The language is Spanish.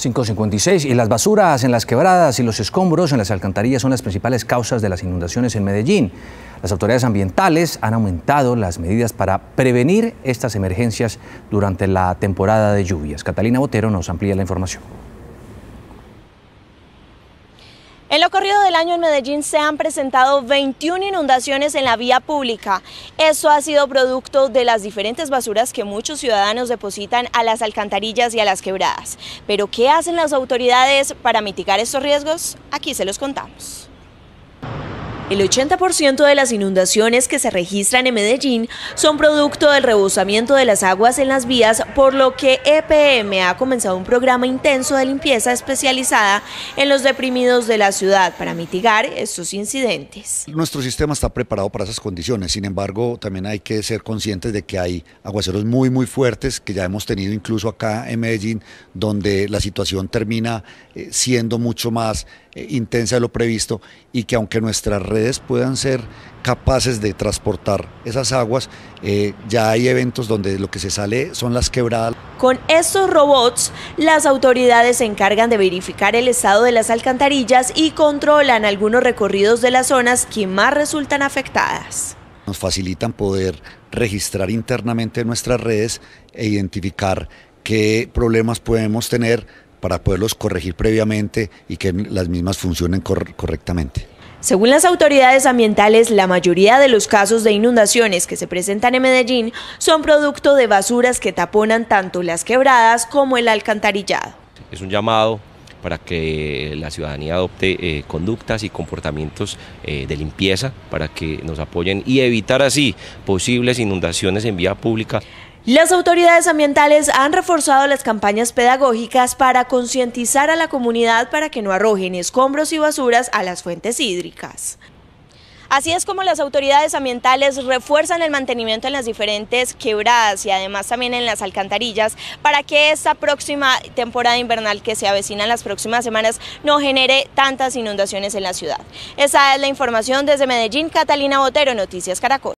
556. Y las basuras en las quebradas y los escombros en las alcantarillas son las principales causas de las inundaciones en Medellín. Las autoridades ambientales han aumentado las medidas para prevenir estas emergencias durante la temporada de lluvias. Catalina Botero nos amplía la información. En lo corrido del año en Medellín se han presentado 21 inundaciones en la vía pública. Eso ha sido producto de las diferentes basuras que muchos ciudadanos depositan a las alcantarillas y a las quebradas. Pero ¿qué hacen las autoridades para mitigar estos riesgos? Aquí se los contamos. El 80% de las inundaciones que se registran en Medellín son producto del rebosamiento de las aguas en las vías, por lo que EPM ha comenzado un programa intenso de limpieza especializada en los deprimidos de la ciudad para mitigar estos incidentes. Nuestro sistema está preparado para esas condiciones, sin embargo, también hay que ser conscientes de que hay aguaceros muy, muy fuertes que ya hemos tenido incluso acá en Medellín, donde la situación termina eh, siendo mucho más eh, intensa de lo previsto y que aunque nuestra red puedan ser capaces de transportar esas aguas. Eh, ya hay eventos donde lo que se sale son las quebradas. Con estos robots, las autoridades se encargan de verificar el estado de las alcantarillas y controlan algunos recorridos de las zonas que más resultan afectadas. Nos facilitan poder registrar internamente nuestras redes e identificar qué problemas podemos tener para poderlos corregir previamente y que las mismas funcionen correctamente. Según las autoridades ambientales, la mayoría de los casos de inundaciones que se presentan en Medellín son producto de basuras que taponan tanto las quebradas como el alcantarillado. Es un llamado para que la ciudadanía adopte eh, conductas y comportamientos eh, de limpieza para que nos apoyen y evitar así posibles inundaciones en vía pública. Las autoridades ambientales han reforzado las campañas pedagógicas para concientizar a la comunidad para que no arrojen escombros y basuras a las fuentes hídricas. Así es como las autoridades ambientales refuerzan el mantenimiento en las diferentes quebradas y además también en las alcantarillas para que esta próxima temporada invernal que se avecina en las próximas semanas no genere tantas inundaciones en la ciudad. Esa es la información desde Medellín, Catalina Botero, Noticias Caracol.